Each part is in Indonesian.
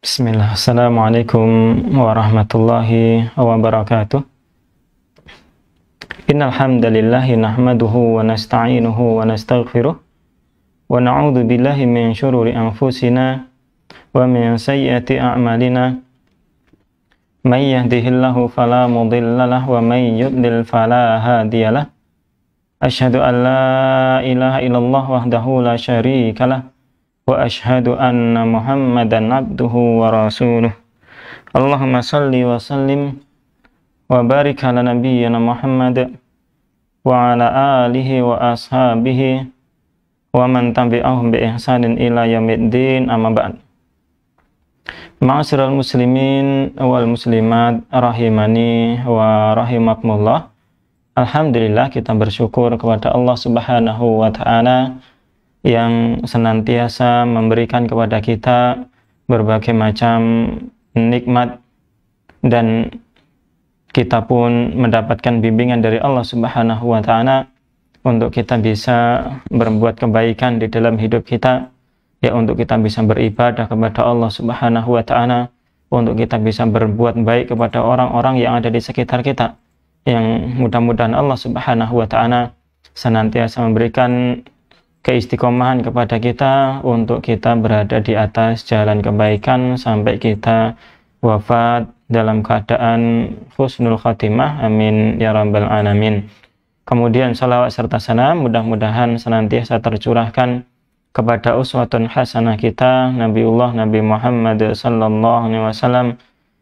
Bismillah. Assalamualaikum warahmatullahi wabarakatuh. Innal hamdalillah nahmaduhu wa nasta'inuhu wa nastaghfiruh billahi min shururi anfusina wa min sayyiati a'malina. May yahdihillahu fala mudilla lahu wa may yudlil Ashhadu an ilaha illallah wahdahu la وأشهد أن wa عبده ورسوله اللهم صل وسلم وبارك على نبينا محمد وعلى آله وأصحابه ومن تبعهم بإحسان إلى يوم الدين أما بعد Ma'asyiral muslimin wal muslimat rahimani wa rahimakumullah. Alhamdulillah kita bersyukur kepada Allah Subhanahu wa taala yang senantiasa memberikan kepada kita berbagai macam nikmat dan kita pun mendapatkan bimbingan dari Allah Subhanahu wa taala untuk kita bisa berbuat kebaikan di dalam hidup kita ya untuk kita bisa beribadah kepada Allah Subhanahu wa taala untuk kita bisa berbuat baik kepada orang-orang yang ada di sekitar kita yang mudah-mudahan Allah Subhanahu wa taala senantiasa memberikan keistiqomahan kepada kita untuk kita berada di atas jalan kebaikan sampai kita wafat dalam keadaan husnul khatimah amin ya rabbal alamin kemudian salawat serta salam mudah-mudahan senantiasa tercurahkan kepada uswatun hasanah kita Nabiullah Nabi Muhammad sallallahu alaihi wasallam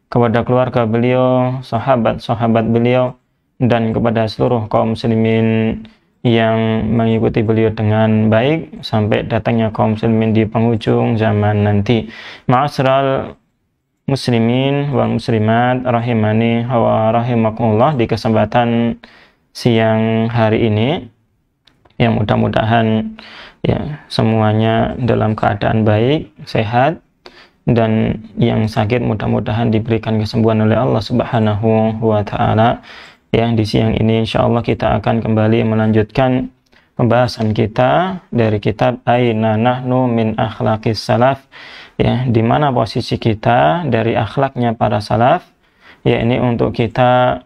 kepada keluarga beliau sahabat-sahabat beliau dan kepada seluruh kaum muslimin yang mengikuti beliau dengan baik sampai datangnya kaum muslimin di penghujung zaman nanti. Ma'asral muslimin wal muslimat rahimani wa rahimakumullah di kesempatan siang hari ini yang mudah-mudahan ya semuanya dalam keadaan baik, sehat dan yang sakit mudah-mudahan diberikan kesembuhan oleh Allah Subhanahu wa taala yang di siang ini insya Allah kita akan kembali melanjutkan pembahasan kita dari kitab Aina Nahnu Min Akhlaqis Salaf ya di mana posisi kita dari akhlaknya para salaf ya ini untuk kita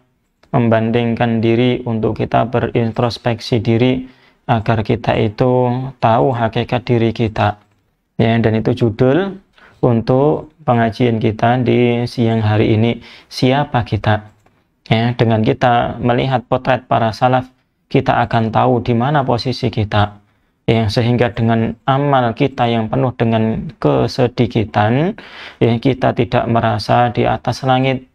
membandingkan diri untuk kita berintrospeksi diri agar kita itu tahu hakikat diri kita ya dan itu judul untuk pengajian kita di siang hari ini siapa kita Ya, dengan kita melihat potret para salaf, kita akan tahu di mana posisi kita. Ya, sehingga dengan amal kita yang penuh dengan kesedikitan, ya, kita tidak merasa di atas langit,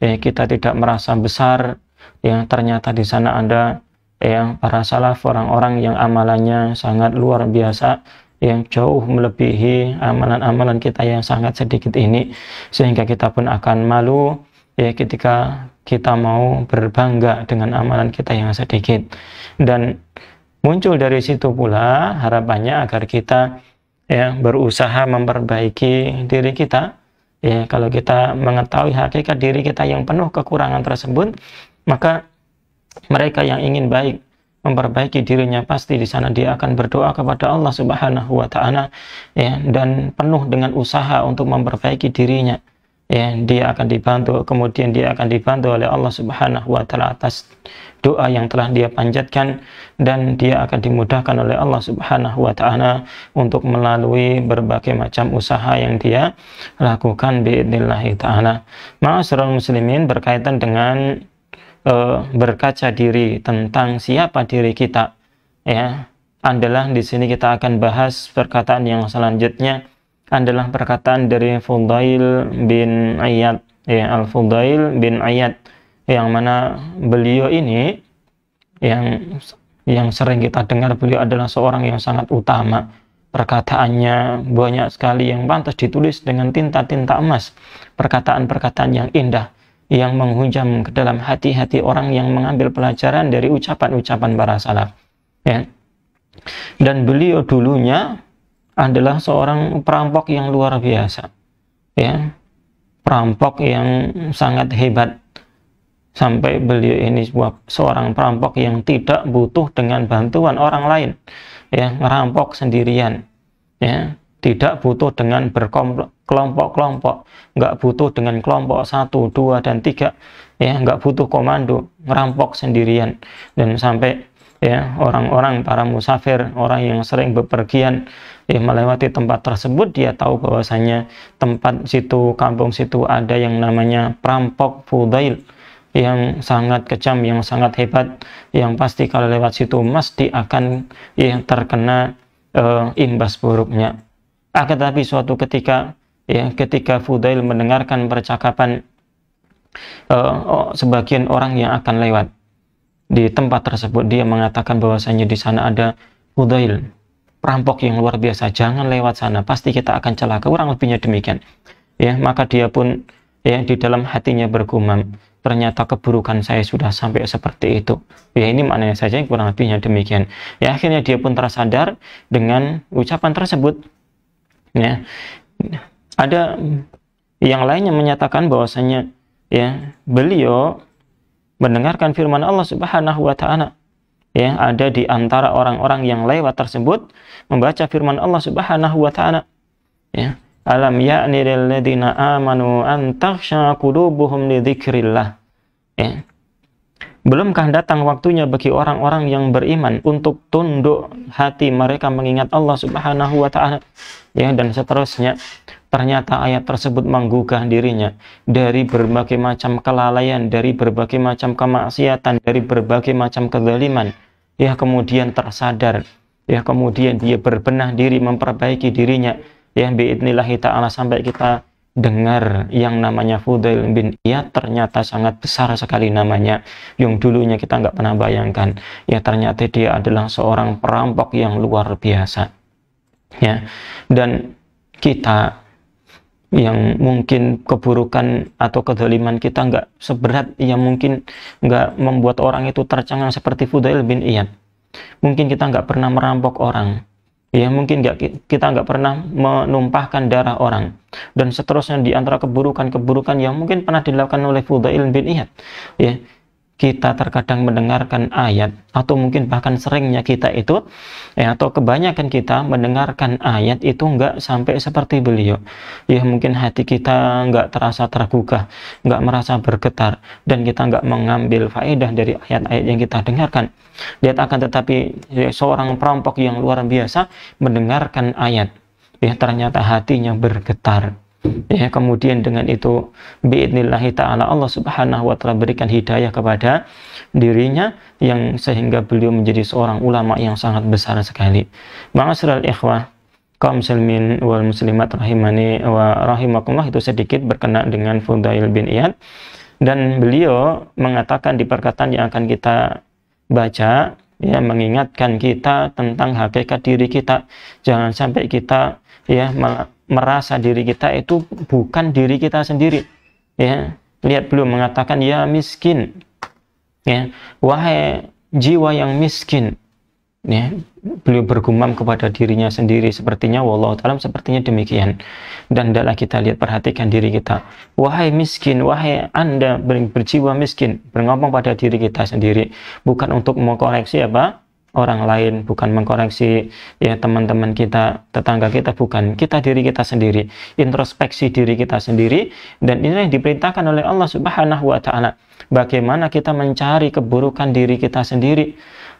ya, kita tidak merasa besar, yang ternyata di sana ada yang para salaf orang-orang yang amalannya sangat luar biasa yang jauh melebihi amalan-amalan kita yang sangat sedikit ini sehingga kita pun akan malu ya ketika kita mau berbangga dengan amalan kita yang sedikit. Dan muncul dari situ pula harapannya agar kita ya berusaha memperbaiki diri kita. Ya, kalau kita mengetahui hakikat diri kita yang penuh kekurangan tersebut, maka mereka yang ingin baik memperbaiki dirinya pasti di sana dia akan berdoa kepada Allah Subhanahu wa taala ya dan penuh dengan usaha untuk memperbaiki dirinya ya dia akan dibantu kemudian dia akan dibantu oleh Allah Subhanahu wa taala atas doa yang telah dia panjatkan dan dia akan dimudahkan oleh Allah Subhanahu wa taala untuk melalui berbagai macam usaha yang dia lakukan biidznillah taala. Ma'asyiral muslimin berkaitan dengan uh, berkaca diri tentang siapa diri kita ya. adalah di sini kita akan bahas perkataan yang selanjutnya adalah perkataan dari Fudail bin Ayyad ya Al-Fudail bin Ayyad yang mana beliau ini yang yang sering kita dengar beliau adalah seorang yang sangat utama perkataannya banyak sekali yang pantas ditulis dengan tinta-tinta emas perkataan-perkataan yang indah yang menghujam ke dalam hati-hati orang yang mengambil pelajaran dari ucapan-ucapan para salaf ya dan beliau dulunya adalah seorang perampok yang luar biasa. Ya. Perampok yang sangat hebat. Sampai beliau ini sebuah seorang perampok yang tidak butuh dengan bantuan orang lain. Ya, merampok sendirian. Ya, tidak butuh dengan berkelompok-kelompok, nggak butuh dengan kelompok satu, dua, dan tiga, ya nggak butuh komando, merampok sendirian dan sampai ya orang-orang para musafir orang yang sering bepergian ya melewati tempat tersebut dia tahu bahwasanya tempat situ kampung situ ada yang namanya perampok fudail yang sangat kejam yang sangat hebat yang pasti kalau lewat situ pasti akan ya terkena uh, imbas buruknya akan tetapi suatu ketika ya ketika fudail mendengarkan percakapan uh, sebagian orang yang akan lewat di tempat tersebut dia mengatakan bahwasanya di sana ada Udail perampok yang luar biasa. Jangan lewat sana, pasti kita akan celaka. Kurang lebihnya demikian. Ya, maka dia pun ya di dalam hatinya bergumam, ternyata keburukan saya sudah sampai seperti itu. Ya ini maknanya saja yang kurang lebihnya demikian. Ya akhirnya dia pun tersadar dengan ucapan tersebut. Ya. Ada yang lainnya menyatakan bahwasanya ya beliau mendengarkan firman Allah Subhanahu wa taala ya ada di antara orang-orang yang lewat tersebut membaca firman Allah Subhanahu wa taala ya alam ya'ni alladziina aamanu an taghsha qulubuhum li ya Belumkah datang waktunya bagi orang-orang yang beriman untuk tunduk hati mereka mengingat Allah Subhanahu wa taala ya dan seterusnya. Ternyata ayat tersebut menggugah dirinya dari berbagai macam kelalaian, dari berbagai macam kemaksiatan, dari berbagai macam kezaliman. Ya kemudian tersadar, ya kemudian dia berbenah diri, memperbaiki dirinya. Ya kita ta'ala sampai kita dengar yang namanya Fudail bin Iyad ternyata sangat besar sekali namanya yang dulunya kita nggak pernah bayangkan ya ternyata dia adalah seorang perampok yang luar biasa ya dan kita yang mungkin keburukan atau kedoliman kita nggak seberat yang mungkin nggak membuat orang itu tercengang seperti Fudail bin Iyad. Mungkin kita nggak pernah merampok orang, ya mungkin nggak kita nggak pernah menumpahkan darah orang dan seterusnya di antara keburukan-keburukan yang mungkin pernah dilakukan oleh Fudail bin Iyad, ya kita terkadang mendengarkan ayat atau mungkin bahkan seringnya kita itu ya atau kebanyakan kita mendengarkan ayat itu enggak sampai seperti beliau ya mungkin hati kita enggak terasa tergugah enggak merasa bergetar dan kita enggak mengambil faedah dari ayat-ayat yang kita dengarkan dia akan tetapi ya, seorang perampok yang luar biasa mendengarkan ayat ya ternyata hatinya bergetar ya kemudian dengan itu biidnillahi ta'ala Allah subhanahu wa ta'ala berikan hidayah kepada dirinya yang sehingga beliau menjadi seorang ulama yang sangat besar sekali ma'asral ikhwah kaum muslimin wal muslimat rahimani wa rahimakumullah itu sedikit berkenaan dengan Fudail bin Iyad dan beliau mengatakan di perkataan yang akan kita baca ya mengingatkan kita tentang hakikat diri kita jangan sampai kita ya malah merasa diri kita itu bukan diri kita sendiri. Ya, lihat belum mengatakan ya miskin. Ya, wahai jiwa yang miskin. Ya, beliau bergumam kepada dirinya sendiri sepertinya wallahu taala sepertinya demikian. Dan dalam kita lihat perhatikan diri kita. Wahai miskin, wahai Anda berjiwa miskin, berngomong pada diri kita sendiri, bukan untuk mengkoreksi apa? Ya, orang lain, bukan mengkoreksi ya teman-teman kita, tetangga kita, bukan kita diri kita sendiri, introspeksi diri kita sendiri dan ini yang diperintahkan oleh Allah Subhanahu wa taala. Bagaimana kita mencari keburukan diri kita sendiri,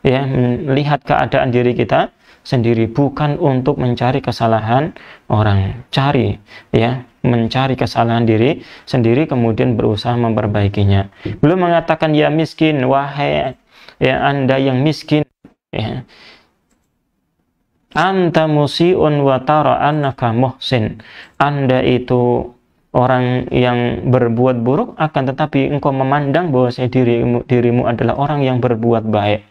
ya melihat keadaan diri kita sendiri bukan untuk mencari kesalahan orang cari ya mencari kesalahan diri sendiri kemudian berusaha memperbaikinya belum mengatakan ya miskin wahai ya anda yang miskin Ya. Anta musiun wa tara annaka muhsin. Anda itu orang yang berbuat buruk akan tetapi engkau memandang bahwa saya dirimu, dirimu adalah orang yang berbuat baik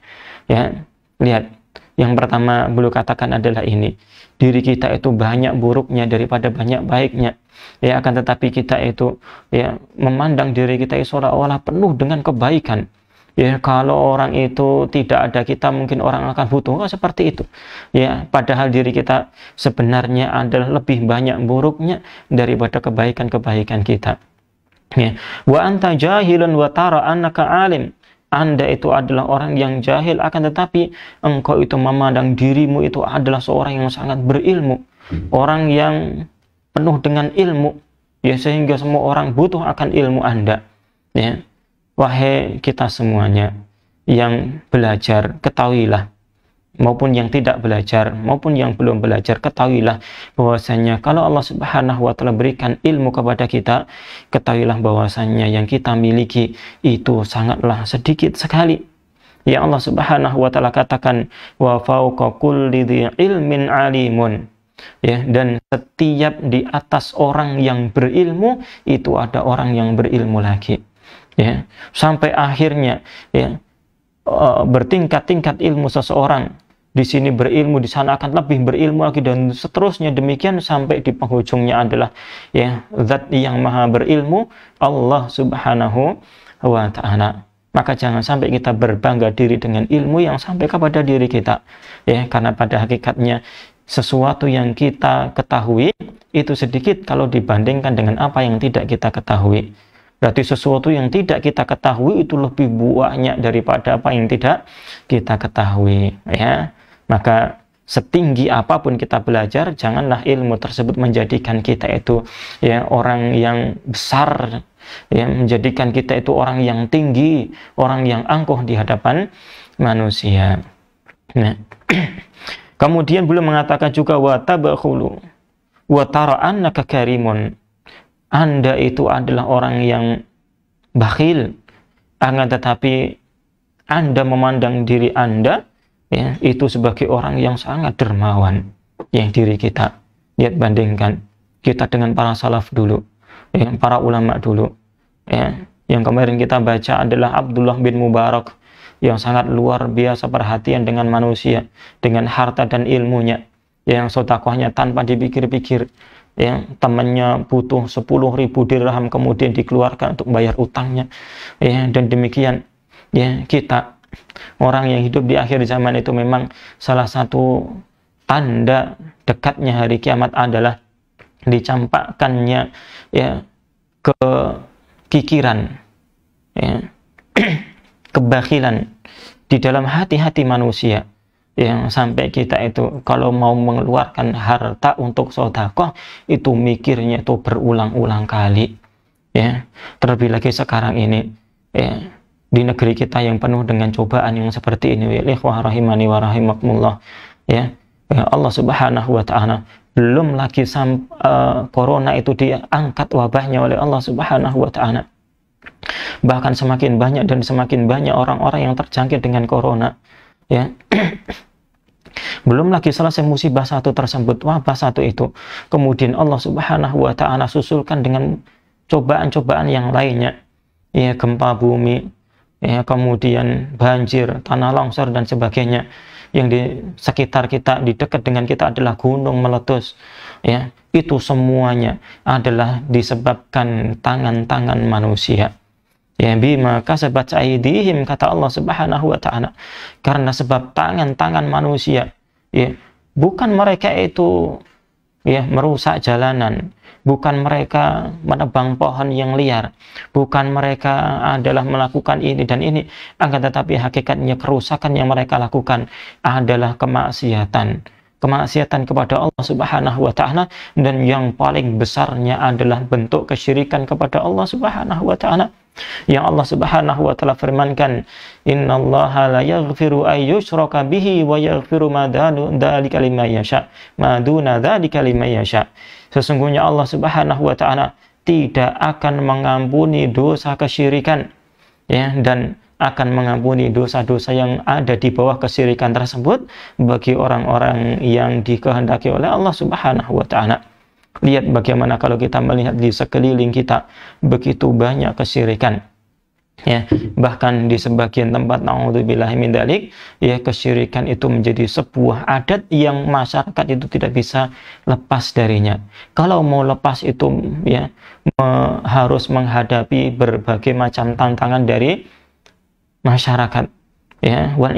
ya lihat yang pertama beliau katakan adalah ini diri kita itu banyak buruknya daripada banyak baiknya ya akan tetapi kita itu ya memandang diri kita itu seolah-olah penuh dengan kebaikan Ya, kalau orang itu tidak ada kita mungkin orang akan butuh oh, seperti itu. Ya, padahal diri kita sebenarnya adalah lebih banyak buruknya daripada kebaikan-kebaikan kita. Ya, wa anta jahilun wa tara annaka alim. Anda itu adalah orang yang jahil akan tetapi engkau itu memandang dirimu itu adalah seorang yang sangat berilmu, orang yang penuh dengan ilmu ya sehingga semua orang butuh akan ilmu Anda. Ya. Wahai kita semuanya yang belajar, ketahuilah maupun yang tidak belajar maupun yang belum belajar ketahuilah bahwasanya kalau Allah Subhanahu wa taala berikan ilmu kepada kita ketahuilah bahwasanya yang kita miliki itu sangatlah sedikit sekali ya Allah Subhanahu wa taala katakan wa fauqa kulli ilmin alimun ya dan setiap di atas orang yang berilmu itu ada orang yang berilmu lagi ya sampai akhirnya ya eh, bertingkat-tingkat ilmu seseorang di sini berilmu di sana akan lebih berilmu lagi dan seterusnya demikian sampai di penghujungnya adalah ya zat yang maha berilmu Allah Subhanahu wa taala maka jangan sampai kita berbangga diri dengan ilmu yang sampai kepada diri kita ya karena pada hakikatnya sesuatu yang kita ketahui itu sedikit kalau dibandingkan dengan apa yang tidak kita ketahui Berarti sesuatu yang tidak kita ketahui itu lebih banyak daripada apa yang tidak kita ketahui, ya. Maka setinggi apapun kita belajar, janganlah ilmu tersebut menjadikan kita itu ya orang yang besar, ya menjadikan kita itu orang yang tinggi, orang yang angkuh di hadapan manusia. Nah. Kemudian belum mengatakan juga wa tabakhulu wa tara'annaka karimun anda itu adalah orang yang bakhil, akan tetapi Anda memandang diri Anda ya, itu sebagai orang yang sangat dermawan, yang diri kita. Lihat bandingkan kita dengan para salaf dulu, ya, para ulama dulu. Ya. Yang kemarin kita baca adalah Abdullah bin Mubarak yang sangat luar biasa perhatian dengan manusia, dengan harta dan ilmunya, yang sotakohnya tanpa dipikir-pikir, ya temannya butuh 10 ribu dirham kemudian dikeluarkan untuk bayar utangnya ya dan demikian ya kita orang yang hidup di akhir zaman itu memang salah satu tanda dekatnya hari kiamat adalah dicampakkannya ya ke kikiran ya, kebakilan di dalam hati-hati manusia yang sampai kita itu kalau mau mengeluarkan harta untuk sodakoh itu mikirnya itu berulang-ulang kali ya terlebih lagi sekarang ini ya di negeri kita yang penuh dengan cobaan yang seperti ini ya, rahimani wa rahimakumullah ya. ya Allah subhanahu wa ta'ala belum lagi sam, uh, corona itu diangkat wabahnya oleh Allah subhanahu wa ta'ala bahkan semakin banyak dan semakin banyak orang-orang yang terjangkit dengan corona ya belum lagi selesai musibah satu tersebut wabah satu itu kemudian Allah subhanahu wa ta'ala susulkan dengan cobaan-cobaan yang lainnya ya gempa bumi ya kemudian banjir tanah longsor dan sebagainya yang di sekitar kita di dekat dengan kita adalah gunung meletus ya itu semuanya adalah disebabkan tangan-tangan manusia Ya bima kasabat aidihim kata Allah Subhanahu wa taala. Karena sebab tangan-tangan manusia ya bukan mereka itu ya merusak jalanan, bukan mereka menebang pohon yang liar, bukan mereka adalah melakukan ini dan ini, akan tetapi hakikatnya kerusakan yang mereka lakukan adalah kemaksiatan kemaksiatan kepada Allah Subhanahu wa taala dan yang paling besarnya adalah bentuk kesyirikan kepada Allah Subhanahu wa taala yang Allah Subhanahu wa taala firmankan, "Innallaha la yaghfiru ay yushraka bihi wa yaghfiru ma dzalika liman yasha, ma duna dzalika liman yasha." Sesungguhnya Allah Subhanahu wa taala tidak akan mengampuni dosa kesyirikan ya dan akan mengampuni dosa-dosa yang ada di bawah kesyirikan tersebut bagi orang-orang yang dikehendaki oleh Allah Subhanahu wa taala. Lihat bagaimana kalau kita melihat di sekeliling kita begitu banyak kesyirikan. Ya, bahkan di sebagian tempat naudzubillah min dalik, ya kesyirikan itu menjadi sebuah adat yang masyarakat itu tidak bisa lepas darinya. Kalau mau lepas itu ya me harus menghadapi berbagai macam tantangan dari masyarakat. Ya, wal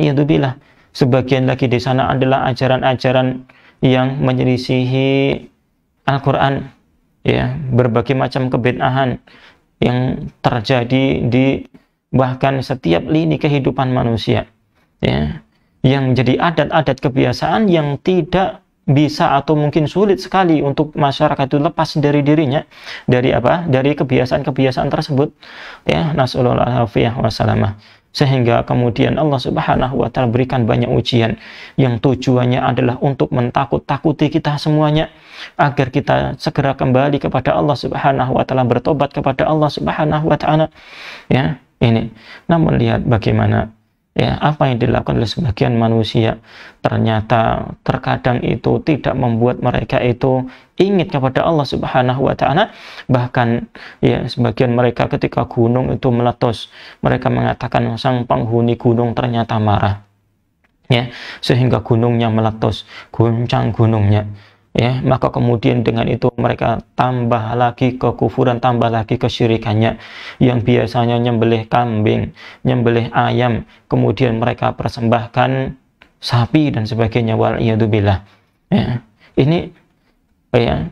sebagian lagi di sana adalah ajaran-ajaran yang menyelisihi Al-Quran ya berbagai macam kebenahan yang terjadi di bahkan setiap lini kehidupan manusia ya yang jadi adat-adat kebiasaan yang tidak bisa atau mungkin sulit sekali untuk masyarakat itu lepas dari dirinya dari apa dari kebiasaan-kebiasaan tersebut ya nasallahu alaihi wasallam sehingga kemudian Allah Subhanahu wa taala berikan banyak ujian yang tujuannya adalah untuk mentakut-takuti kita semuanya agar kita segera kembali kepada Allah Subhanahu wa taala bertobat kepada Allah Subhanahu wa taala ya ini namun lihat bagaimana ya apa yang dilakukan oleh sebagian manusia ternyata terkadang itu tidak membuat mereka itu ingat kepada Allah Subhanahu wa taala bahkan ya sebagian mereka ketika gunung itu meletus mereka mengatakan sang penghuni gunung ternyata marah ya sehingga gunungnya meletus guncang gunungnya ya maka kemudian dengan itu mereka tambah lagi kekufuran tambah lagi kesyirikannya yang biasanya nyembelih kambing nyembelih ayam kemudian mereka persembahkan sapi dan sebagainya wal ya ini ya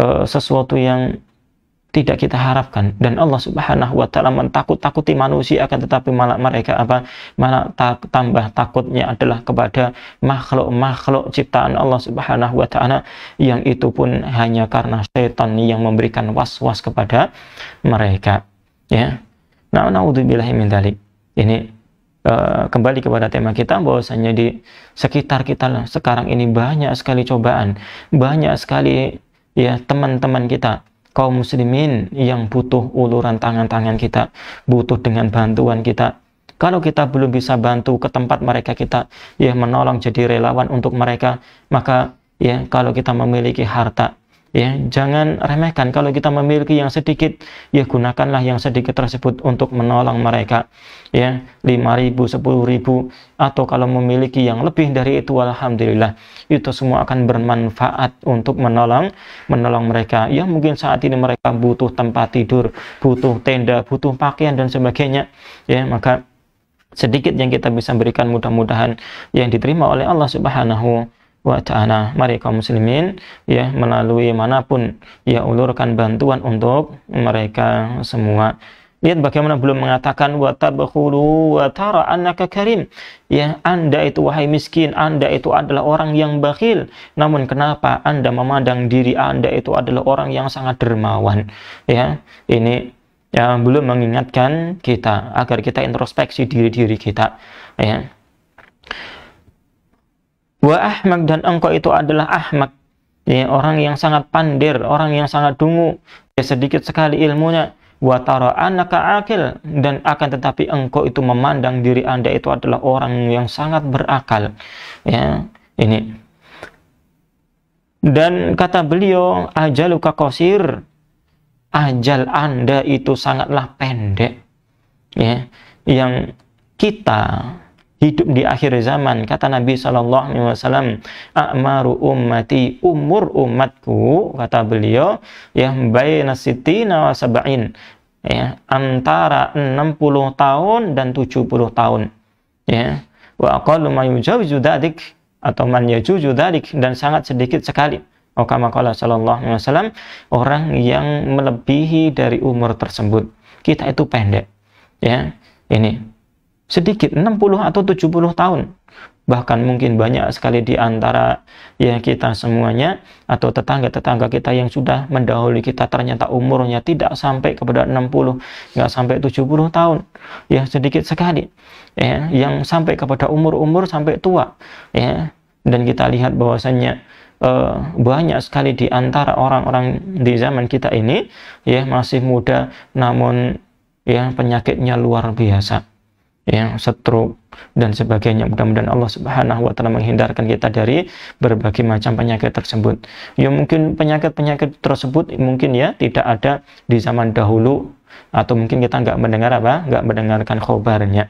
eh, sesuatu yang tidak kita harapkan dan Allah Subhanahu wa taala mentakut-takuti manusia akan tetapi malah mereka apa malah tak, tambah takutnya adalah kepada makhluk-makhluk ciptaan Allah Subhanahu wa taala yang itu pun hanya karena setan yang memberikan was-was kepada mereka ya nah naudzubillahi min dalik ini uh, kembali kepada tema kita bahwasanya di sekitar kita sekarang ini banyak sekali cobaan banyak sekali ya teman-teman kita kaum muslimin yang butuh uluran tangan-tangan kita, butuh dengan bantuan kita. Kalau kita belum bisa bantu ke tempat mereka kita ya menolong jadi relawan untuk mereka, maka ya kalau kita memiliki harta Ya, jangan remehkan kalau kita memiliki yang sedikit, ya gunakanlah yang sedikit tersebut untuk menolong mereka. Ya, 5000, 10000 atau kalau memiliki yang lebih dari itu alhamdulillah. Itu semua akan bermanfaat untuk menolong menolong mereka. Ya, mungkin saat ini mereka butuh tempat tidur, butuh tenda, butuh pakaian dan sebagainya. Ya, maka sedikit yang kita bisa berikan mudah-mudahan yang diterima oleh Allah Subhanahu wa ta'ala. Mari kaum muslimin ya melalui manapun ya ulurkan bantuan untuk mereka semua. Lihat bagaimana belum mengatakan wa tabkhulu wa tara annaka karim. Ya, Anda itu wahai miskin, Anda itu adalah orang yang bakhil. Namun kenapa Anda memandang diri Anda itu adalah orang yang sangat dermawan? Ya, ini yang belum mengingatkan kita agar kita introspeksi diri-diri kita. Ya Wa ahmak dan engkau itu adalah ahmak. Ya, orang yang sangat pandir, orang yang sangat dungu. Ya, sedikit sekali ilmunya. Wa taro anaka akil. Dan akan tetapi engkau itu memandang diri anda itu adalah orang yang sangat berakal. Ya, ini. Dan kata beliau, ajaluka kosir. Ajal anda itu sangatlah pendek. Ya, yang kita hidup di akhir zaman. Kata Nabi Shallallahu Alaihi Wasallam, "Amaru ummati umur umatku," kata beliau, ya bayna sitina wa sab'in. Ya, antara 60 tahun dan 70 tahun. Ya. Wa aqallu ma yujawizu dzalik atau man yajuju dzalik dan sangat sedikit sekali. Oh, kama sallallahu alaihi wasallam, orang yang melebihi dari umur tersebut. Kita itu pendek. Ya, ini sedikit 60 atau 70 tahun bahkan mungkin banyak sekali di antara ya kita semuanya atau tetangga-tetangga kita yang sudah mendahului kita ternyata umurnya tidak sampai kepada 60 nggak sampai 70 tahun ya sedikit sekali ya yang sampai kepada umur-umur sampai tua ya dan kita lihat bahwasannya Uh, banyak sekali di antara orang-orang di zaman kita ini ya masih muda namun ya penyakitnya luar biasa yang setruk dan sebagainya. Mudah-mudahan Allah Subhanahu wa taala menghindarkan kita dari berbagai macam penyakit tersebut. Ya mungkin penyakit-penyakit tersebut mungkin ya tidak ada di zaman dahulu atau mungkin kita nggak mendengar apa? nggak mendengarkan khobarnya.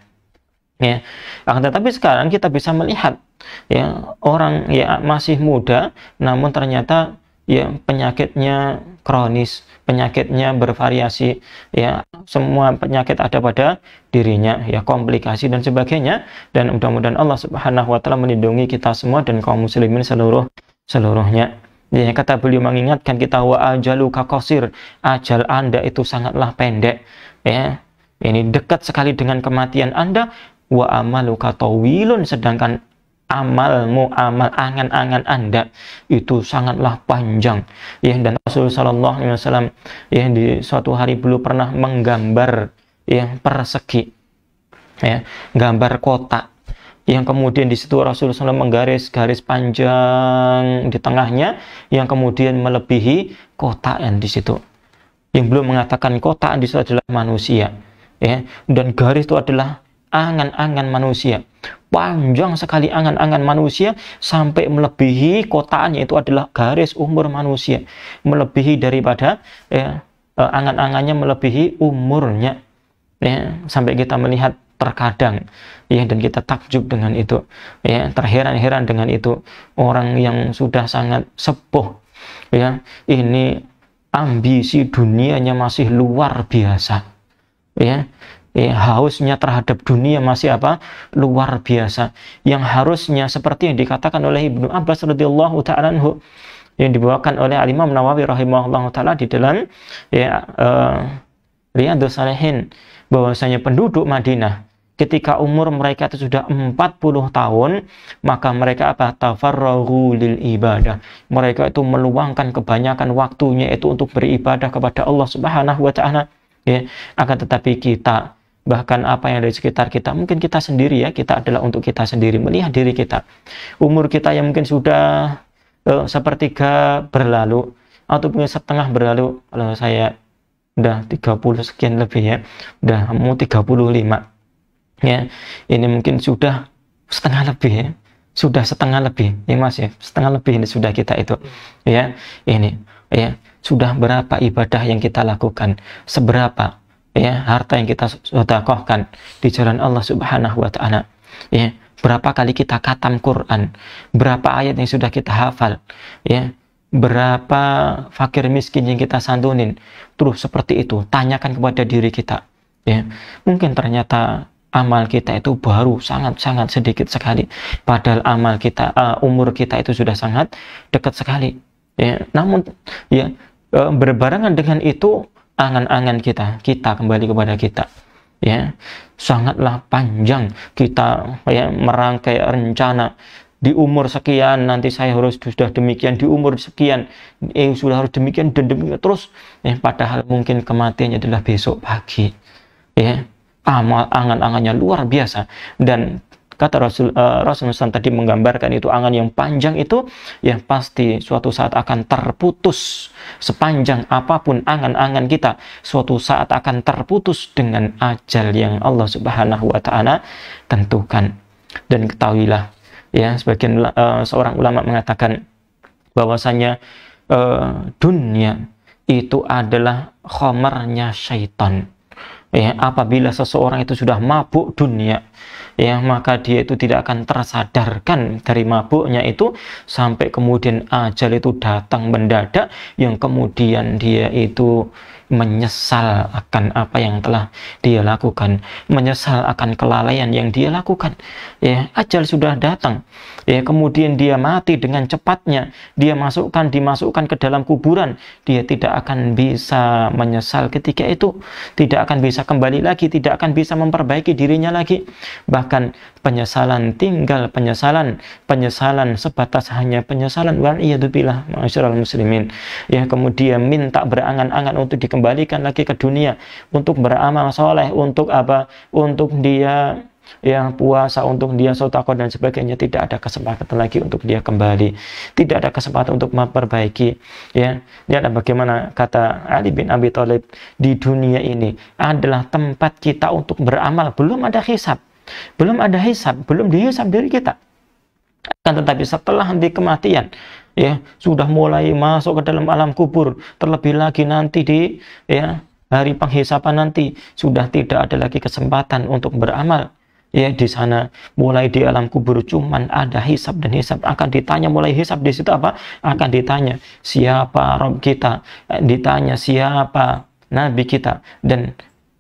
Ya. Akan tetapi sekarang kita bisa melihat ya orang ya masih muda namun ternyata ya penyakitnya kronis, penyakitnya bervariasi ya, semua penyakit ada pada dirinya ya, komplikasi dan sebagainya dan mudah-mudahan Allah Subhanahu wa taala melindungi kita semua dan kaum muslimin seluruh seluruhnya. Ya, kata beliau mengingatkan kita wa ajaluka kakosir, ajal Anda itu sangatlah pendek ya. Ini dekat sekali dengan kematian Anda wa amaluka tawilun sedangkan amalmu, amal angan-angan Anda itu sangatlah panjang. Ya, dan Rasulullah sallallahu alaihi wasallam ya di suatu hari belum pernah menggambar yang persegi. Ya, gambar kotak yang kemudian di situ Rasulullah SAW menggaris garis panjang di tengahnya yang kemudian melebihi kotak yang di situ. Yang belum mengatakan kotak di situ adalah manusia, ya. Dan garis itu adalah angan-angan manusia. Panjang sekali angan-angan manusia sampai melebihi kotaan yaitu adalah garis umur manusia. Melebihi daripada ya, eh, angan-angannya melebihi umurnya. Ya, sampai kita melihat terkadang ya dan kita takjub dengan itu ya terheran-heran dengan itu orang yang sudah sangat sepuh ya ini ambisi dunianya masih luar biasa ya eh, hausnya terhadap dunia masih apa luar biasa yang harusnya seperti yang dikatakan oleh Ibnu Abbas radhiyallahu taala yang dibawakan oleh Al Imam Nawawi rahimahullah taala di dalam ya uh, Riyadhus Salihin bahwasanya penduduk Madinah ketika umur mereka itu sudah 40 tahun maka mereka apa tafarragu lil ibadah mereka itu meluangkan kebanyakan waktunya itu untuk beribadah kepada Allah Subhanahu wa taala ya akan tetapi kita bahkan apa yang ada di sekitar kita mungkin kita sendiri ya kita adalah untuk kita sendiri melihat diri kita umur kita yang mungkin sudah uh, sepertiga berlalu atau punya setengah berlalu kalau saya udah 30 sekian lebih ya udah mau 35 ya ini mungkin sudah setengah lebih ya sudah setengah lebih ya masih ya setengah lebih ini sudah kita itu ya ini ya sudah berapa ibadah yang kita lakukan seberapa ya harta yang kita sedekahkan di jalan Allah Subhanahu wa taala ya berapa kali kita katam Quran berapa ayat yang sudah kita hafal ya berapa fakir miskin yang kita santunin terus seperti itu tanyakan kepada diri kita ya mungkin ternyata amal kita itu baru sangat-sangat sedikit sekali padahal amal kita uh, umur kita itu sudah sangat dekat sekali ya namun ya e, berbarengan dengan itu angan-angan kita, kita kembali kepada kita. Ya, sangatlah panjang kita ya, merangkai rencana di umur sekian nanti saya harus sudah demikian di umur sekian eh, sudah harus demikian dan demikian terus eh, padahal mungkin kematiannya adalah besok pagi ya amal angan-angannya luar biasa dan Kata Rasul uh, Rasulullah tadi menggambarkan itu angan yang panjang itu yang pasti suatu saat akan terputus. Sepanjang apapun angan-angan kita, suatu saat akan terputus dengan ajal yang Allah Subhanahu wa taala tentukan. Dan ketahuilah ya sebagian uh, seorang ulama mengatakan bahwasanya uh, dunia itu adalah khomarnya syaitan. Ya, apabila seseorang itu sudah mabuk dunia, ya maka dia itu tidak akan tersadarkan dari mabuknya itu sampai kemudian ajal itu datang mendadak yang kemudian dia itu menyesal akan apa yang telah dia lakukan, menyesal akan kelalaian yang dia lakukan. Ya, ajal sudah datang. Ya, kemudian dia mati dengan cepatnya, dia masukkan dimasukkan ke dalam kuburan, dia tidak akan bisa menyesal ketika itu, tidak akan bisa kembali lagi, tidak akan bisa memperbaiki dirinya lagi. Bahkan penyesalan tinggal penyesalan penyesalan sebatas hanya penyesalan waliyadubillah ma'asyiral muslimin ya kemudian minta berangan-angan untuk dikembalikan lagi ke dunia untuk beramal soleh untuk apa untuk dia yang puasa untuk dia sotakon dan sebagainya tidak ada kesempatan lagi untuk dia kembali tidak ada kesempatan untuk memperbaiki ya ada bagaimana kata Ali bin Abi Thalib di dunia ini adalah tempat kita untuk beramal belum ada hisab belum ada hisab, belum dihisab dari kita. Akan tetapi setelah nanti kematian, ya sudah mulai masuk ke dalam alam kubur, terlebih lagi nanti di ya hari penghisapan nanti sudah tidak ada lagi kesempatan untuk beramal. Ya di sana mulai di alam kubur cuman ada hisab dan hisab akan ditanya mulai hisab di situ apa akan ditanya siapa Rob kita eh, ditanya siapa Nabi kita dan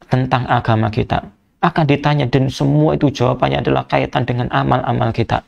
tentang agama kita akan ditanya dan semua itu jawabannya adalah kaitan dengan amal-amal kita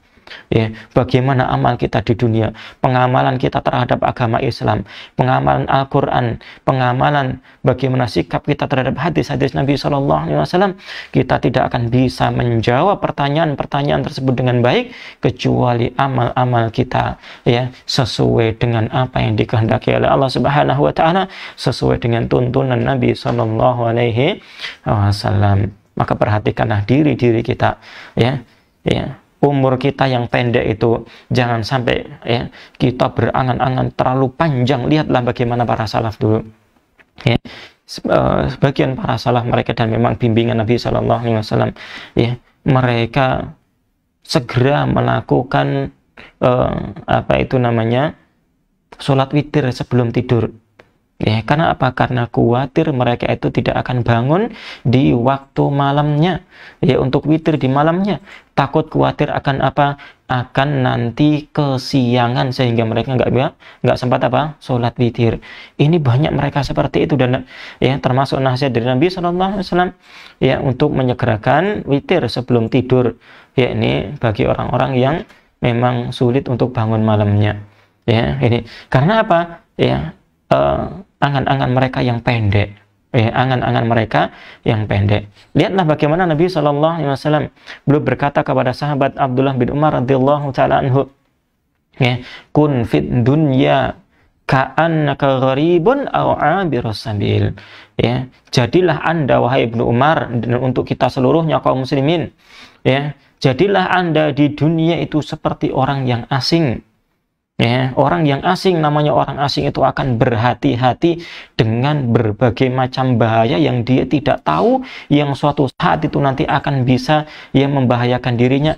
ya bagaimana amal kita di dunia pengamalan kita terhadap agama Islam pengamalan Al-Quran pengamalan bagaimana sikap kita terhadap hadis-hadis Nabi Shallallahu Alaihi Wasallam kita tidak akan bisa menjawab pertanyaan-pertanyaan tersebut dengan baik kecuali amal-amal kita ya sesuai dengan apa yang dikehendaki oleh Allah Subhanahu Wa Taala sesuai dengan tuntunan Nabi Shallallahu Alaihi Wasallam maka perhatikanlah diri diri kita ya ya umur kita yang pendek itu jangan sampai ya kita berangan-angan terlalu panjang lihatlah bagaimana para salaf dulu ya eh, sebagian para salaf mereka dan memang bimbingan Nabi Shallallahu Alaihi Wasallam ya mereka segera melakukan uh, apa itu namanya sholat witir sebelum tidur Ya, karena apa? Karena khawatir mereka itu tidak akan bangun di waktu malamnya. Ya, untuk witir di malamnya. Takut khawatir akan apa? Akan nanti kesiangan sehingga mereka nggak nggak sempat apa? Sholat witir. Ini banyak mereka seperti itu dan ya termasuk nasihat dari Nabi Shallallahu Alaihi Wasallam ya untuk menyegerakan witir sebelum tidur. Ya ini bagi orang-orang yang memang sulit untuk bangun malamnya. Ya ini karena apa? Ya. Uh, angan-angan mereka yang pendek ya angan-angan mereka yang pendek. Lihatlah bagaimana Nabi Shallallahu Alaihi Wasallam belum berkata kepada sahabat Abdullah bin Umar radhiyallahu taala ya, kun fit dunya ka'annaka gharibun aw sabil. Ya, jadilah Anda wahai Ibnu Umar dan untuk kita seluruhnya kaum muslimin, ya, jadilah Anda di dunia itu seperti orang yang asing, Ya, orang yang asing namanya orang asing itu akan berhati-hati dengan berbagai macam bahaya yang dia tidak tahu yang suatu saat itu nanti akan bisa yang membahayakan dirinya.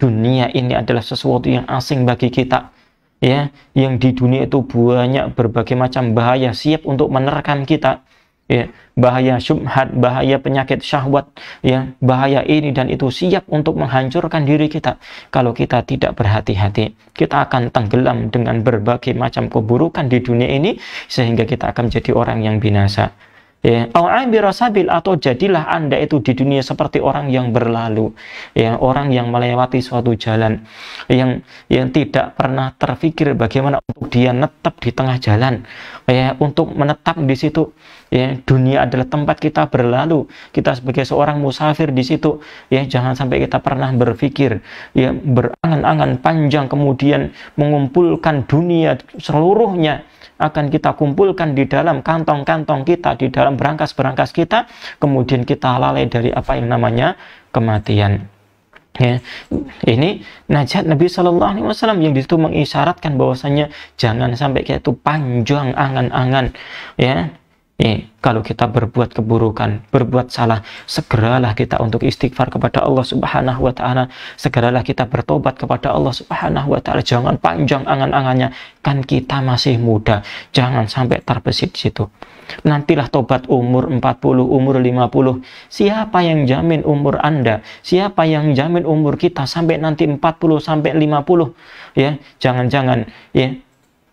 Dunia ini adalah sesuatu yang asing bagi kita. Ya, yang di dunia itu banyak berbagai macam bahaya siap untuk menerkam kita ya, bahaya syubhat, bahaya penyakit syahwat, ya, bahaya ini dan itu siap untuk menghancurkan diri kita. Kalau kita tidak berhati-hati, kita akan tenggelam dengan berbagai macam keburukan di dunia ini sehingga kita akan menjadi orang yang binasa ya au sabil atau jadilah anda itu di dunia seperti orang yang berlalu ya orang yang melewati suatu jalan yang yang tidak pernah terfikir bagaimana untuk dia netap di tengah jalan ya untuk menetap di situ ya dunia adalah tempat kita berlalu kita sebagai seorang musafir di situ ya jangan sampai kita pernah berpikir ya berangan-angan panjang kemudian mengumpulkan dunia seluruhnya akan kita kumpulkan di dalam kantong-kantong kita, di dalam berangkas-berangkas kita, kemudian kita lalai dari apa yang namanya kematian. Ya, ini najat Nabi Shallallahu Alaihi Wasallam yang disitu mengisyaratkan bahwasanya jangan sampai kayak itu panjang angan-angan, ya Eh, kalau kita berbuat keburukan, berbuat salah, segeralah kita untuk istighfar kepada Allah Subhanahu wa taala. Segeralah kita bertobat kepada Allah Subhanahu wa taala. Jangan panjang angan-angannya, kan kita masih muda. Jangan sampai terbesit di situ. Nantilah tobat umur 40, umur 50. Siapa yang jamin umur Anda? Siapa yang jamin umur kita sampai nanti 40 sampai 50? Ya, jangan-jangan ya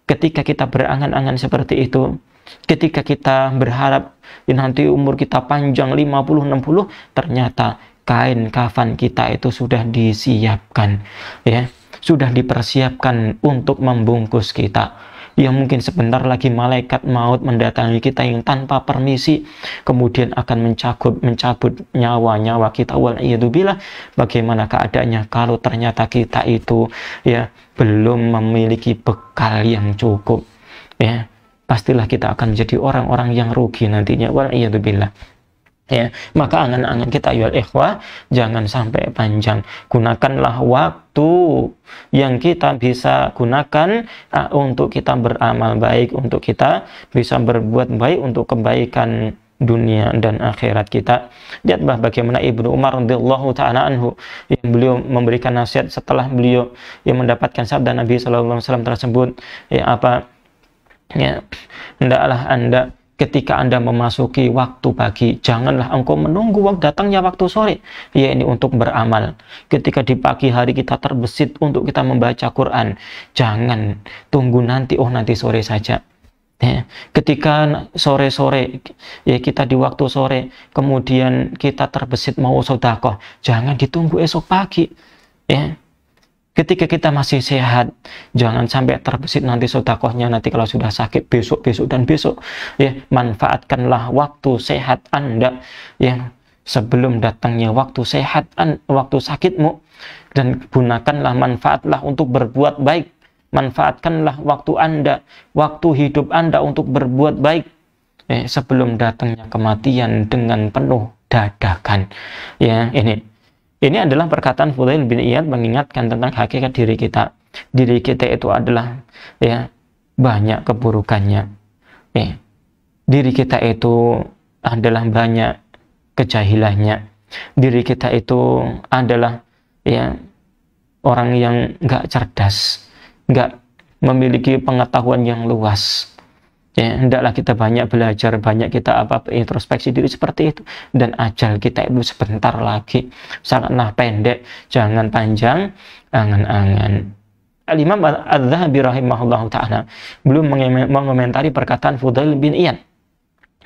ketika kita berangan-angan seperti itu, ketika kita berharap ya nanti umur kita panjang 50-60 ternyata kain kafan kita itu sudah disiapkan ya sudah dipersiapkan untuk membungkus kita ya mungkin sebentar lagi malaikat maut mendatangi kita yang tanpa permisi kemudian akan mencabut mencabut nyawa-nyawa kita wal dibilang bagaimana keadaannya kalau ternyata kita itu ya belum memiliki bekal yang cukup ya pastilah kita akan menjadi orang-orang yang rugi nantinya waliyadzubillah ya maka angan-angan kita ayo ikhwah jangan sampai panjang gunakanlah waktu yang kita bisa gunakan uh, untuk kita beramal baik untuk kita bisa berbuat baik untuk kebaikan dunia dan akhirat kita. Lihatlah bagaimana Ibnu Umar radhiyallahu taala anhu yang beliau memberikan nasihat setelah beliau yang mendapatkan sabda Nabi saw tersebut ya apa Ya, hendaklah Anda ketika Anda memasuki waktu pagi, janganlah engkau menunggu waktu datangnya waktu sore, ya ini untuk beramal. Ketika di pagi hari kita terbesit untuk kita membaca Quran, jangan tunggu nanti, oh nanti sore saja. Ya, ketika sore-sore, ya kita di waktu sore, kemudian kita terbesit mau sodakoh, jangan ditunggu esok pagi. Ya, Ketika kita masih sehat, jangan sampai terbesit nanti sodakohnya nanti kalau sudah sakit besok, besok dan besok. Ya, manfaatkanlah waktu sehat Anda ya sebelum datangnya waktu sehat waktu sakitmu dan gunakanlah manfaatlah untuk berbuat baik. Manfaatkanlah waktu Anda, waktu hidup Anda untuk berbuat baik eh, sebelum datangnya kematian dengan penuh dadakan. Ya, ini ini adalah perkataan Fudail bin Iyad mengingatkan tentang hakikat diri kita. Diri kita itu adalah ya banyak keburukannya. Eh, diri kita itu adalah banyak kejahilannya. Diri kita itu adalah ya orang yang nggak cerdas, nggak memiliki pengetahuan yang luas. Ya, hendaklah kita banyak belajar, banyak kita apa, apa introspeksi diri seperti itu. Dan ajal kita itu sebentar lagi, sangatlah pendek, jangan panjang, angan-angan. Al-Imam Al-Zahabi rahimahullah ta'ala belum mengomentari perkataan Fudail bin Iyan.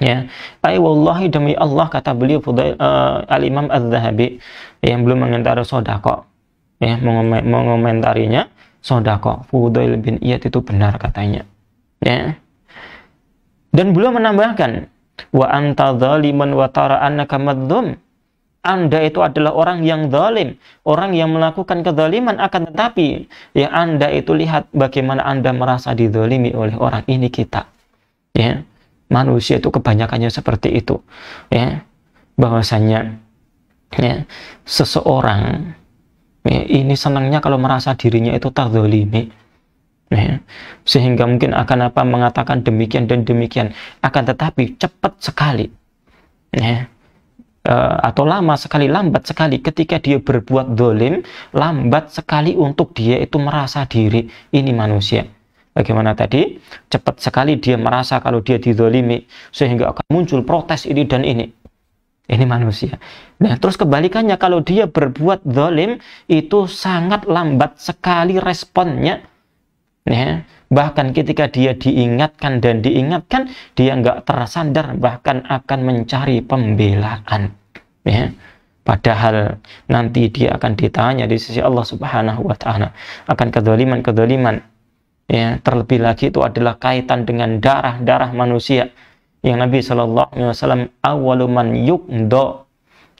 Ya, ay wallahi demi Allah kata beliau Fudail, uh, Al-Imam Al-Zahabi yang belum mengomentari sodako. Ya, mengomentarinya sodako. Fudail bin Iyad itu benar katanya. Ya, dan beliau menambahkan, wa anta zaliman wa tara annaka madzum. Anda itu adalah orang yang zalim, orang yang melakukan kezaliman akan tetapi ya Anda itu lihat bagaimana Anda merasa dizalimi oleh orang ini kita. Ya. Manusia itu kebanyakannya seperti itu. Ya. Bahwasanya ya, seseorang ya, ini senangnya kalau merasa dirinya itu terzalimi Ya. Sehingga mungkin akan apa mengatakan demikian dan demikian. Akan tetapi cepat sekali. Ya. E, atau lama sekali, lambat sekali ketika dia berbuat dolim, lambat sekali untuk dia itu merasa diri ini manusia. Bagaimana tadi? Cepat sekali dia merasa kalau dia didolimi, sehingga akan muncul protes ini dan ini. Ini manusia. Nah, terus kebalikannya kalau dia berbuat dolim, itu sangat lambat sekali responnya ya bahkan ketika dia diingatkan dan diingatkan dia nggak tersandar bahkan akan mencari pembelaan ya padahal nanti dia akan ditanya di sisi Allah Subhanahu wa taala akan kedoliman-kedoliman ya terlebih lagi itu adalah kaitan dengan darah-darah manusia yang Nabi Shallallahu alaihi wasallam awaluman yukdo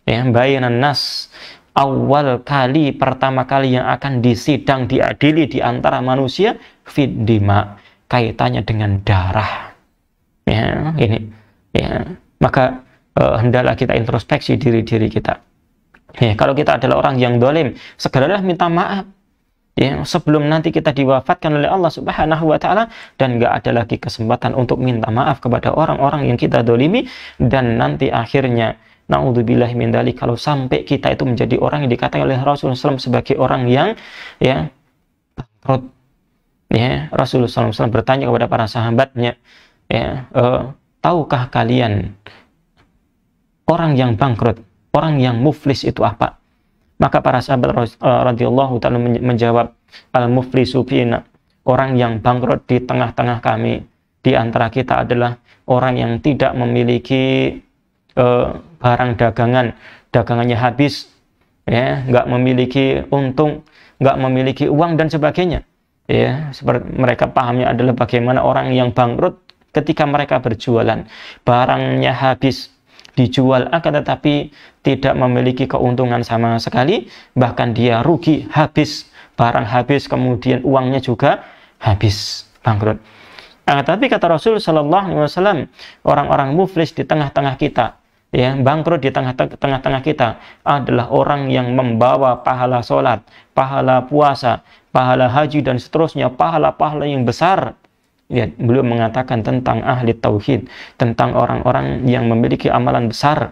ya bayanan nas awal kali pertama kali yang akan disidang diadili di antara manusia fidima kaitannya dengan darah. Ya, hmm. ini. Ya, maka uh, hendaklah kita introspeksi diri-diri kita. Ya, kalau kita adalah orang yang dolim, segeralah minta maaf. Ya, sebelum nanti kita diwafatkan oleh Allah Subhanahu wa taala dan nggak ada lagi kesempatan untuk minta maaf kepada orang-orang yang kita dolimi dan nanti akhirnya naudzubillah min dalik kalau sampai kita itu menjadi orang yang dikatakan oleh Rasulullah SAW sebagai orang yang ya bangkrut ya Rasulullah SAW bertanya kepada para sahabatnya ya e, tahukah kalian orang yang bangkrut orang yang muflis itu apa maka para sahabat eh, radhiyallahu SAW menjawab al muflisu fina orang yang bangkrut di tengah-tengah kami di antara kita adalah orang yang tidak memiliki uh, barang dagangan dagangannya habis ya nggak memiliki untung nggak memiliki uang dan sebagainya ya seperti mereka pahamnya adalah bagaimana orang yang bangkrut ketika mereka berjualan barangnya habis dijual akan tetapi tidak memiliki keuntungan sama sekali bahkan dia rugi habis barang habis kemudian uangnya juga habis bangkrut Nah, tapi kata Rasul Shallallahu Alaihi Wasallam orang-orang muflis di tengah-tengah kita ya bangkrut di tengah-tengah kita adalah orang yang membawa pahala sholat, pahala puasa, pahala haji dan seterusnya, pahala-pahala yang besar. ya beliau mengatakan tentang ahli tauhid, tentang orang-orang yang memiliki amalan besar,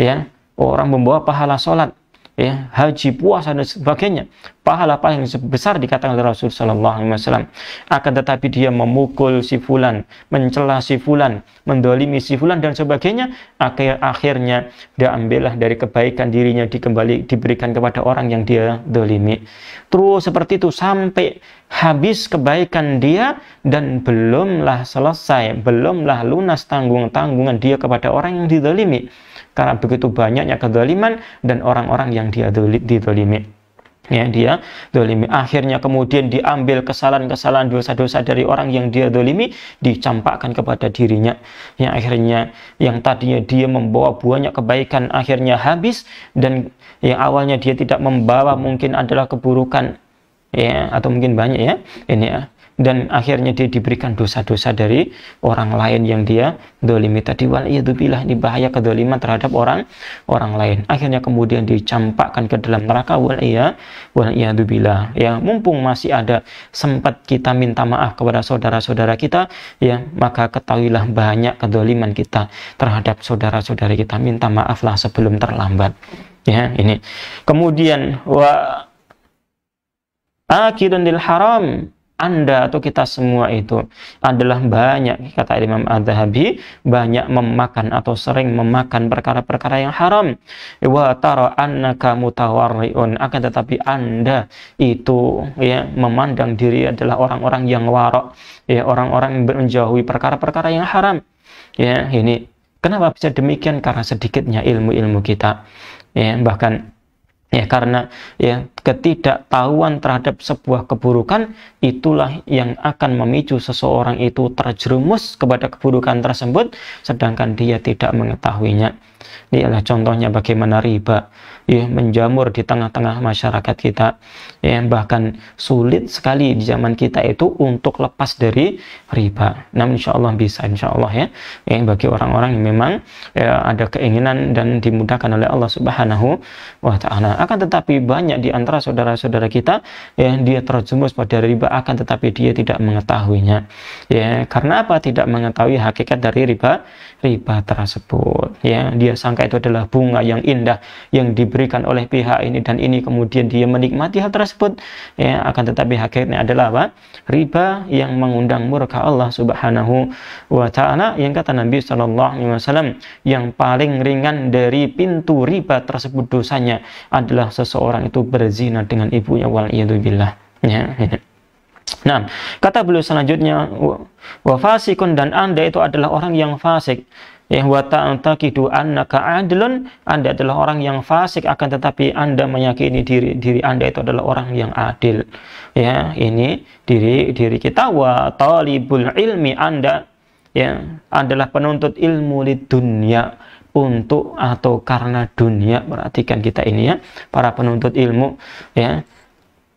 ya, orang membawa pahala sholat, ya, haji, puasa dan sebagainya. Pahala-pahala yang besar dikatakan oleh Rasul sallallahu alaihi wasallam. Akan tetapi dia memukul si fulan, mencela si fulan, mendolimi si fulan dan sebagainya, akhir akhirnya dia ambillah dari kebaikan dirinya dikembali diberikan kepada orang yang dia dolimi. Terus seperti itu sampai habis kebaikan dia dan belumlah selesai, belumlah lunas tanggung-tanggungan dia kepada orang yang didolimi karena begitu banyaknya kedoliman dan orang-orang yang dia didolimi ya dia dolimi akhirnya kemudian diambil kesalahan-kesalahan dosa-dosa dari orang yang dia dolimi dicampakkan kepada dirinya yang akhirnya yang tadinya dia membawa banyak kebaikan akhirnya habis dan yang awalnya dia tidak membawa mungkin adalah keburukan ya atau mungkin banyak ya ini ya dan akhirnya dia diberikan dosa-dosa dari orang lain yang dia dolimi tadi wal iadubillah ini bahaya kedoliman terhadap orang orang lain akhirnya kemudian dicampakkan ke dalam neraka wal iya wal iadubillah ya mumpung masih ada sempat kita minta maaf kepada saudara-saudara kita ya maka ketahuilah banyak kedoliman kita terhadap saudara-saudara kita minta maaflah sebelum terlambat ya ini kemudian wa akidun lil haram anda atau kita semua itu adalah banyak kata Imam Adhabi, banyak memakan atau sering memakan perkara-perkara yang haram wa tara annaka mutawarriun akan tetapi Anda itu ya memandang diri adalah orang-orang yang warok ya orang-orang yang menjauhi perkara-perkara yang haram ya ini kenapa bisa demikian karena sedikitnya ilmu-ilmu kita ya bahkan Ya, karena ya ketidaktahuan terhadap sebuah keburukan itulah yang akan memicu seseorang itu terjerumus kepada keburukan tersebut sedangkan dia tidak mengetahuinya. Ini adalah contohnya bagaimana riba ya menjamur di tengah-tengah masyarakat kita. Ya bahkan sulit sekali di zaman kita itu untuk lepas dari riba. Namun insya Allah bisa insya Allah ya. ya bagi orang-orang yang memang ya, ada keinginan dan dimudahkan oleh Allah Subhanahu wa taala. Akan tetapi banyak di antara saudara-saudara kita ya dia terjumus pada riba akan tetapi dia tidak mengetahuinya. Ya, karena apa? Tidak mengetahui hakikat dari riba riba tersebut ya dia sangka itu adalah bunga yang indah yang diberikan oleh pihak ini dan ini kemudian dia menikmati hal tersebut ya akan tetapi akhirnya adalah apa riba yang mengundang murka Allah Subhanahu wa taala yang kata Nabi sallallahu alaihi wasallam yang paling ringan dari pintu riba tersebut dosanya adalah seseorang itu berzina dengan ibunya wal billah ya, ya. Nah, kata beliau selanjutnya, wa fasikun dan anda itu adalah orang yang fasik. Ya, wa ta'taqidu annaka adlun, anda adalah orang yang fasik akan tetapi anda meyakini diri diri anda itu adalah orang yang adil. Ya, ini diri diri kita wa talibul ilmi anda ya adalah penuntut ilmu di dunia untuk atau karena dunia perhatikan kita ini ya para penuntut ilmu ya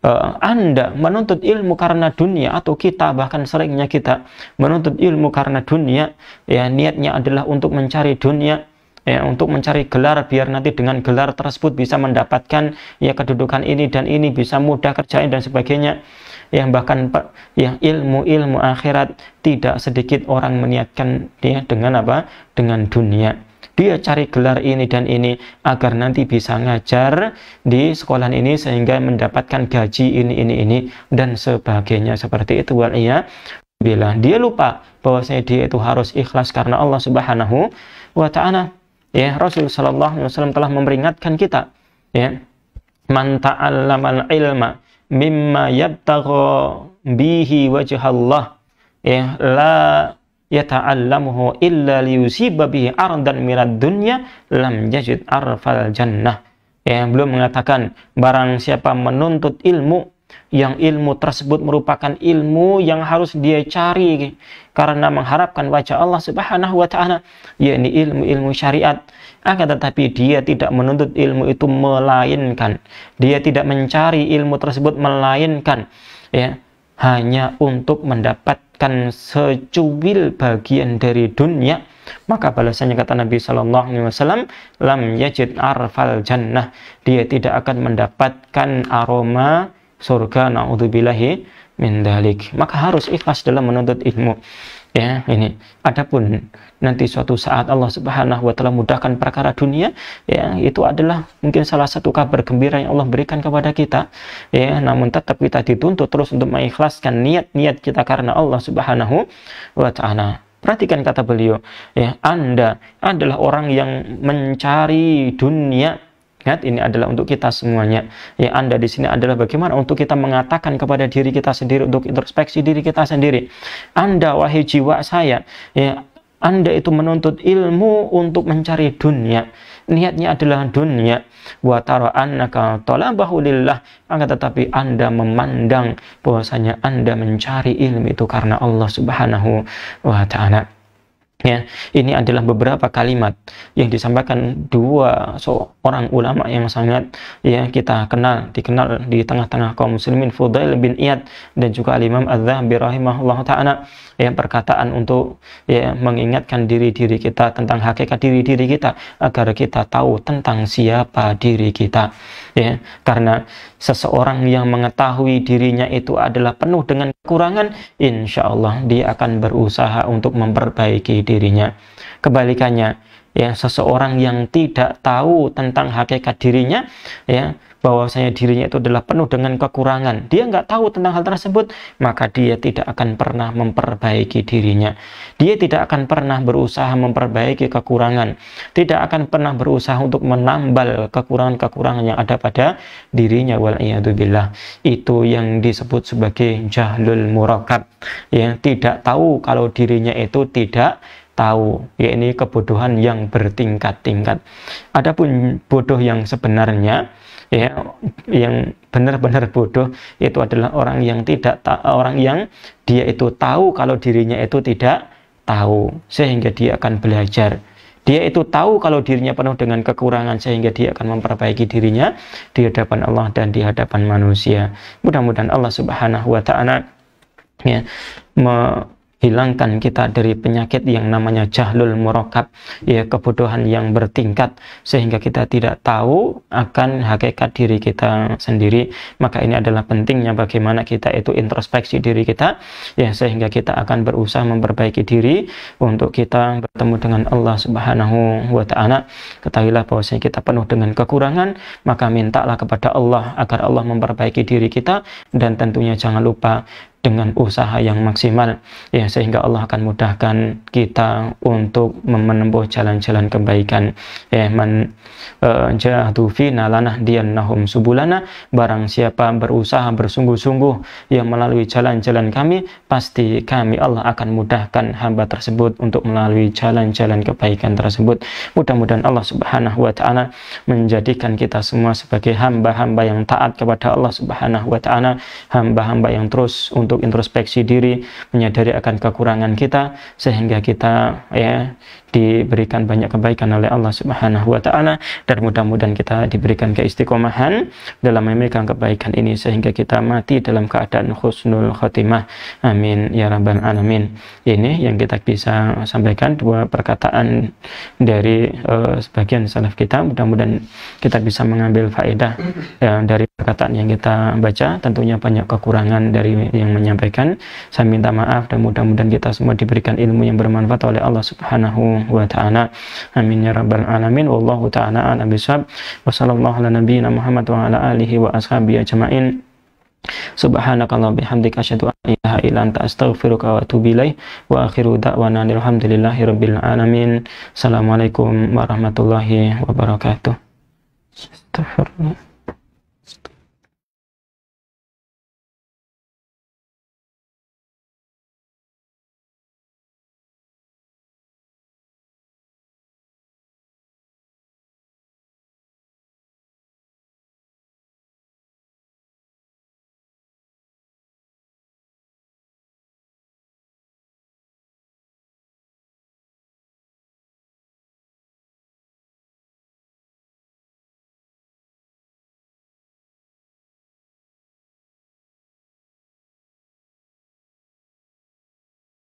uh, Anda menuntut ilmu karena dunia atau kita bahkan seringnya kita menuntut ilmu karena dunia ya niatnya adalah untuk mencari dunia ya untuk mencari gelar biar nanti dengan gelar tersebut bisa mendapatkan ya kedudukan ini dan ini bisa mudah kerjain dan sebagainya yang bahkan yang ilmu-ilmu akhirat tidak sedikit orang meniatkan ya, dengan apa dengan dunia dia cari gelar ini dan ini agar nanti bisa ngajar di sekolah ini sehingga mendapatkan gaji ini ini ini dan sebagainya seperti itu ya bila dia lupa bahwasanya dia itu harus ikhlas karena Allah Subhanahu wa taala ya Rasul sallallahu alaihi wasallam telah memperingatkan kita ya man ta'allamal ilma mimma yabtagha bihi wajhallah ya la yata'allamuhu illa liyusiba bihi ardan minad dunya lam yajid arfal jannah. Ya, belum mengatakan barang siapa menuntut ilmu yang ilmu tersebut merupakan ilmu yang harus dia cari karena mengharapkan wajah Allah Subhanahu wa taala yakni ilmu-ilmu syariat akan tetapi dia tidak menuntut ilmu itu melainkan dia tidak mencari ilmu tersebut melainkan ya hanya untuk mendapat mendapatkan secuil bagian dari dunia maka balasannya kata Nabi Shallallahu Alaihi Wasallam lam yajid arfal jannah dia tidak akan mendapatkan aroma surga naudzubillahi min dalik maka harus ikhlas dalam menuntut ilmu ya ini adapun nanti suatu saat Allah Subhanahu wa taala mudahkan perkara dunia ya itu adalah mungkin salah satu kabar gembira yang Allah berikan kepada kita ya namun tetap kita dituntut terus untuk mengikhlaskan niat-niat kita karena Allah Subhanahu wa taala perhatikan kata beliau ya Anda adalah orang yang mencari dunia Lihat, ini adalah untuk kita semuanya. Ya, Anda di sini adalah bagaimana untuk kita mengatakan kepada diri kita sendiri, untuk introspeksi diri kita sendiri. Anda, wahai jiwa saya, ya, Anda itu menuntut ilmu untuk mencari dunia. Niatnya adalah dunia. Wa tara annaka bahu lillah. Angkat. tetapi Anda memandang bahwasanya Anda mencari ilmu itu karena Allah Subhanahu wa taala. Ya, ini adalah beberapa kalimat yang disampaikan dua seorang ulama yang sangat ya kita kenal, dikenal di tengah-tengah kaum muslimin Fudail bin Iyad dan juga Al Imam Adz-Dzahabi rahimahullahu taala ya perkataan untuk ya mengingatkan diri-diri kita tentang hakikat diri-diri kita agar kita tahu tentang siapa diri kita ya karena seseorang yang mengetahui dirinya itu adalah penuh dengan kekurangan insya Allah dia akan berusaha untuk memperbaiki dirinya kebalikannya ya seseorang yang tidak tahu tentang hakikat dirinya ya bahwasanya dirinya itu adalah penuh dengan kekurangan, dia nggak tahu tentang hal tersebut, maka dia tidak akan pernah memperbaiki dirinya. Dia tidak akan pernah berusaha memperbaiki kekurangan, tidak akan pernah berusaha untuk menambal kekurangan-kekurangan yang ada pada dirinya. Walaiyadzubillah. Itu yang disebut sebagai jahlul murakab, yang tidak tahu kalau dirinya itu tidak tahu, yakni kebodohan yang bertingkat-tingkat. Adapun bodoh yang sebenarnya ya yang benar-benar bodoh itu adalah orang yang tidak orang yang dia itu tahu kalau dirinya itu tidak tahu sehingga dia akan belajar dia itu tahu kalau dirinya penuh dengan kekurangan sehingga dia akan memperbaiki dirinya di hadapan Allah dan di hadapan manusia mudah-mudahan Allah subhanahu wa ta'ala ya hilangkan kita dari penyakit yang namanya jahlul murokab ya kebodohan yang bertingkat sehingga kita tidak tahu akan hakikat diri kita sendiri maka ini adalah pentingnya bagaimana kita itu introspeksi diri kita ya sehingga kita akan berusaha memperbaiki diri untuk kita bertemu dengan Allah Subhanahu wa taala ketahuilah bahwasanya kita penuh dengan kekurangan maka mintalah kepada Allah agar Allah memperbaiki diri kita dan tentunya jangan lupa dengan usaha yang maksimal ya sehingga Allah akan mudahkan kita untuk menempuh jalan-jalan kebaikan ya man e, jahadu fina lanahdiyannahum subulana barang siapa berusaha bersungguh-sungguh yang melalui jalan-jalan kami pasti kami Allah akan mudahkan hamba tersebut untuk melalui jalan-jalan kebaikan tersebut mudah-mudahan Allah Subhanahu wa taala menjadikan kita semua sebagai hamba-hamba yang taat kepada Allah Subhanahu wa taala hamba-hamba yang terus untuk untuk introspeksi diri, menyadari akan kekurangan kita sehingga kita ya diberikan banyak kebaikan oleh Allah Subhanahu wa taala dan mudah-mudahan kita diberikan keistiqomahan dalam memegang kebaikan ini sehingga kita mati dalam keadaan khusnul khotimah. Amin ya rabbal alamin. Ini yang kita bisa sampaikan dua perkataan dari uh, sebagian salaf kita. Mudah-mudahan kita bisa mengambil faedah ya, dari perkataan yang kita baca. Tentunya banyak kekurangan dari yang menyampaikan. Saya minta maaf dan mudah-mudahan kita semua diberikan ilmu yang bermanfaat oleh Allah Subhanahu subhanahu wa ta'ala amin ya rabbal alamin wallahu ta'ala ala bisab wa sallallahu ala nabiyina muhammad wa ala alihi wa ashabihi ajma'in Subhanakallah bihamdika asyhadu an ilaha illa anta astaghfiruka wa atubu ilaih wa akhiru da'wana alhamdulillahi rabbil alamin. Assalamualaikum warahmatullahi wabarakatuh. Astaghfirullah.